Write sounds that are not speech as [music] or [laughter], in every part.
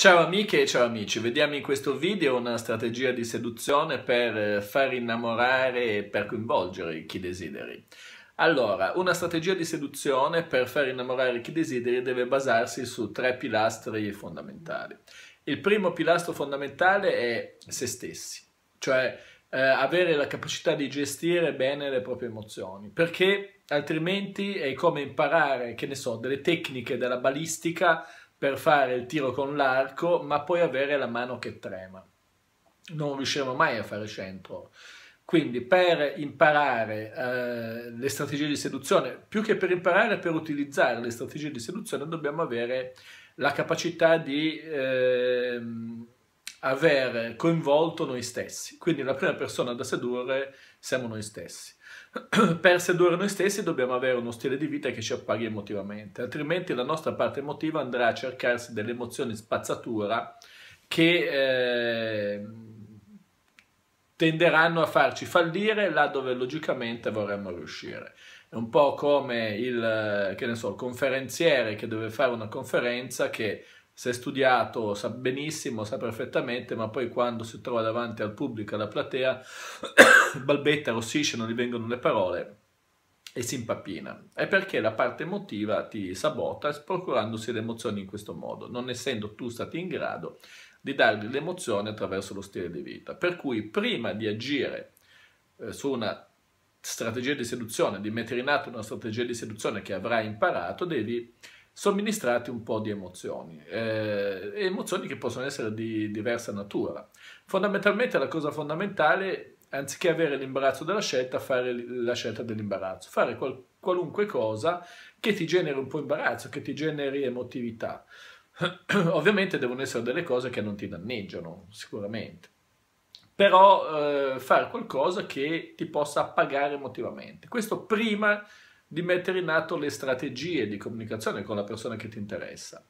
Ciao amiche e ciao amici, vediamo in questo video una strategia di seduzione per eh, far innamorare e per coinvolgere chi desideri. Allora, una strategia di seduzione per far innamorare chi desideri deve basarsi su tre pilastri fondamentali. Il primo pilastro fondamentale è se stessi, cioè eh, avere la capacità di gestire bene le proprie emozioni, perché altrimenti è come imparare, che ne so, delle tecniche della balistica per fare il tiro con l'arco, ma poi avere la mano che trema. Non riusciremo mai a fare centro. Quindi per imparare eh, le strategie di seduzione, più che per imparare, per utilizzare le strategie di seduzione dobbiamo avere la capacità di eh, aver coinvolto noi stessi. Quindi la prima persona da sedurre siamo noi stessi. [clears throat] per sedurre noi stessi dobbiamo avere uno stile di vita che ci appaghi emotivamente, altrimenti la nostra parte emotiva andrà a cercarsi delle emozioni spazzatura che eh, tenderanno a farci fallire là dove logicamente vorremmo riuscire. È un po' come il, so, il conferenziere che deve fare una conferenza che se studiato sa benissimo, sa perfettamente, ma poi quando si trova davanti al pubblico, alla platea, [coughs] balbetta, rossisce, non gli vengono le parole e si impappina. È perché la parte emotiva ti sabota procurandosi le emozioni in questo modo, non essendo tu stati in grado di dargli le emozioni attraverso lo stile di vita. Per cui prima di agire eh, su una strategia di seduzione, di mettere in atto una strategia di seduzione che avrai imparato, devi somministrati un po' di emozioni, eh, emozioni che possono essere di diversa natura. Fondamentalmente la cosa fondamentale, anziché avere l'imbarazzo della scelta, fare la scelta dell'imbarazzo, fare qual qualunque cosa che ti generi un po' imbarazzo, che ti generi emotività. [clears throat] Ovviamente devono essere delle cose che non ti danneggiano, sicuramente però eh, fare qualcosa che ti possa appagare emotivamente. Questo prima di mettere in atto le strategie di comunicazione con la persona che ti interessa.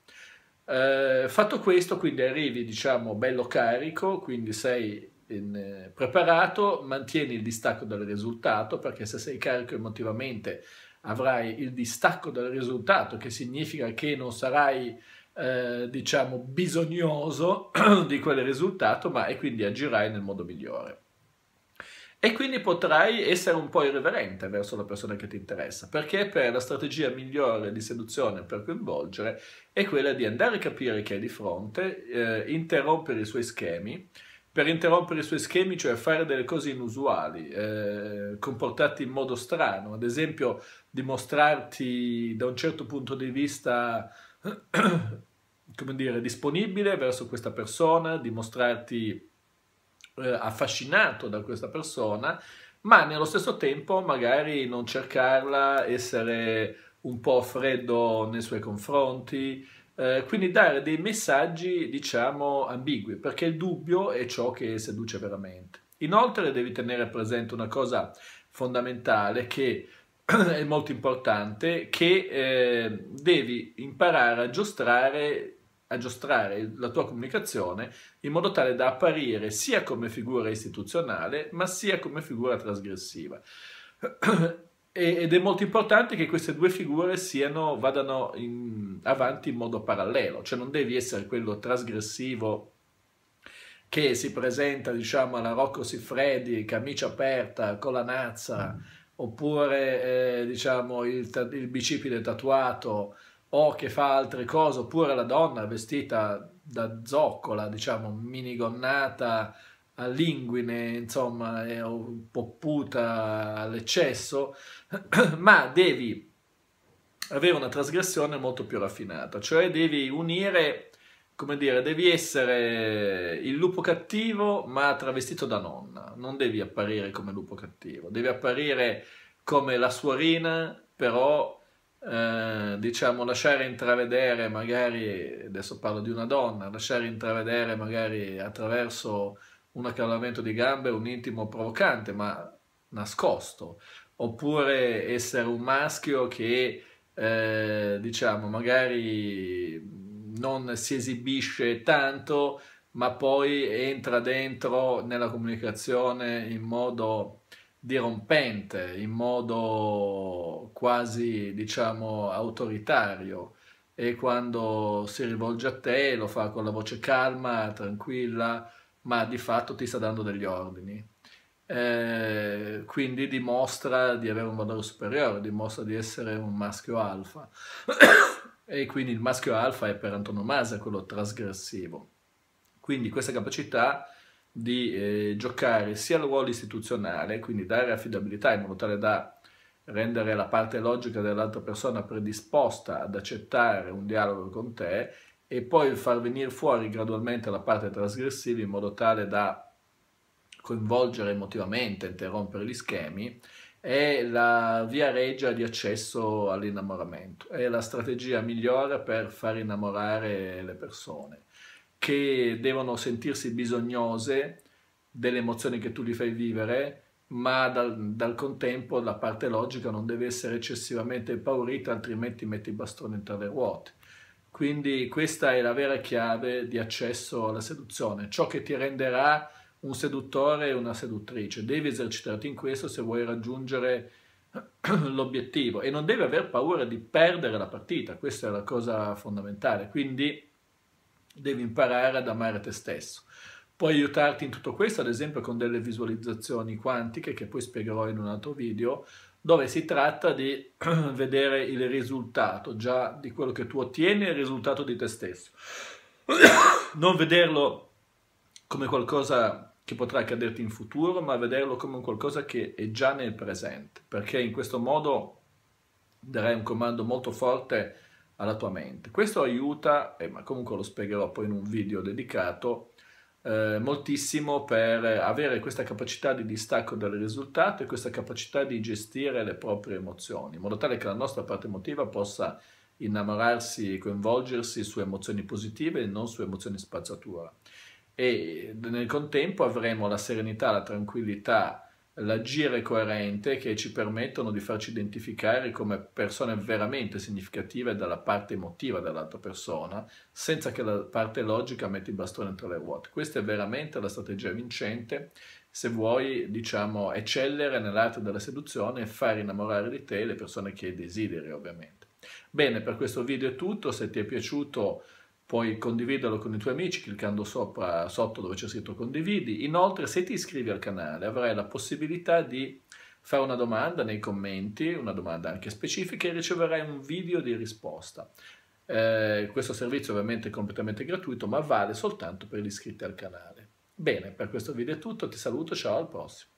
Eh, fatto questo, quindi arrivi, diciamo, bello carico, quindi sei in, eh, preparato, mantieni il distacco dal risultato, perché se sei carico emotivamente avrai il distacco dal risultato, che significa che non sarai, eh, diciamo, bisognoso [clears throat] di quel risultato, ma e quindi agirai nel modo migliore e quindi potrai essere un po' irriverente verso la persona che ti interessa, perché per la strategia migliore di seduzione per coinvolgere è quella di andare a capire chi è di fronte, eh, interrompere i suoi schemi, per interrompere i suoi schemi, cioè fare delle cose inusuali, eh, comportarti in modo strano, ad esempio dimostrarti da un certo punto di vista [clears throat] come dire, disponibile verso questa persona, dimostrarti eh, affascinato da questa persona, ma nello stesso tempo magari non cercarla, essere un po' freddo nei suoi confronti, eh, quindi dare dei messaggi, diciamo, ambigui, perché il dubbio è ciò che seduce veramente. Inoltre devi tenere presente una cosa fondamentale che [clears throat] è molto importante, che eh, devi imparare a giostrare aggiustare la tua comunicazione in modo tale da apparire sia come figura istituzionale ma sia come figura trasgressiva. Ed è molto importante che queste due figure siano, vadano in, avanti in modo parallelo, cioè non devi essere quello trasgressivo che si presenta diciamo alla Rocco Siffredi, camicia aperta, con la nazza, mm. oppure eh, diciamo il, il bicipite tatuato, o che fa altre cose, oppure la donna vestita da zoccola, diciamo, minigonnata a linguine, insomma, è puta all'eccesso, [clears throat] ma devi avere una trasgressione molto più raffinata, cioè devi unire, come dire, devi essere il lupo cattivo ma travestito da nonna, non devi apparire come lupo cattivo, devi apparire come la suorina, però eh, diciamo lasciare intravedere magari, adesso parlo di una donna, lasciare intravedere magari attraverso un accavallamento di gambe un intimo provocante ma nascosto, oppure essere un maschio che eh, diciamo magari non si esibisce tanto ma poi entra dentro nella comunicazione in modo dirompente, in modo quasi, diciamo, autoritario e quando si rivolge a te lo fa con la voce calma, tranquilla, ma di fatto ti sta dando degli ordini. Eh, quindi dimostra di avere un valore superiore, dimostra di essere un maschio alfa. [coughs] e quindi il maschio alfa è per antonomasia quello trasgressivo. Quindi questa capacità di eh, giocare sia il ruolo istituzionale, quindi dare affidabilità in modo tale da rendere la parte logica dell'altra persona predisposta ad accettare un dialogo con te e poi far venire fuori gradualmente la parte trasgressiva in modo tale da coinvolgere emotivamente, interrompere gli schemi, è la via regia di accesso all'innamoramento, è la strategia migliore per far innamorare le persone che devono sentirsi bisognose delle emozioni che tu gli fai vivere, ma dal, dal, contempo la parte logica non deve essere eccessivamente impaurita, altrimenti metti i bastoni tra le ruote. Quindi questa è la vera chiave di accesso alla seduzione, ciò che ti renderà un seduttore e una seduttrice. Devi esercitarti in questo se vuoi raggiungere [clears throat] l'obiettivo e non devi aver paura di perdere la partita, questa è la cosa fondamentale. Quindi devi imparare ad amare te stesso. Puoi aiutarti in tutto questo, ad esempio, con delle visualizzazioni quantiche che poi spiegherò in un altro video, dove si tratta di [clears throat] vedere il risultato già di quello che tu ottieni il risultato di te stesso. [clears throat] Non vederlo come qualcosa che potrà accaderti in futuro, ma vederlo come qualcosa che è già nel presente, perché in questo modo darai un comando molto forte alla tua mente. Questo aiuta, eh, ma comunque lo spiegherò poi in un video dedicato, eh, moltissimo per avere questa capacità di distacco dal risultato e questa capacità di gestire le proprie emozioni, in modo tale che la nostra parte emotiva possa innamorarsi e coinvolgersi su emozioni positive e non su emozioni spazzatura. E nel contempo avremo la serenità, la tranquillità, l'agire coerente che ci permettono di farci identificare come persone veramente significative dalla parte emotiva dell'altra persona, senza che la parte logica metta il bastone tra le ruote. Questa è veramente la strategia vincente se vuoi, diciamo, eccellere nell'arte della seduzione e far innamorare di te le persone che desideri, ovviamente. Bene, per questo video è tutto, se ti è piaciuto Puoi condividerlo con i tuoi amici cliccando sopra, sotto dove c'è scritto condividi. Inoltre, se ti iscrivi al canale, avrai la possibilità di fare una domanda nei commenti, una domanda anche specifica, e riceverai un video di risposta. Eh, questo servizio ovviamente è completamente gratuito, ma vale soltanto per gli iscritti al canale. Bene, per questo video è tutto, ti saluto, ciao, al prossimo.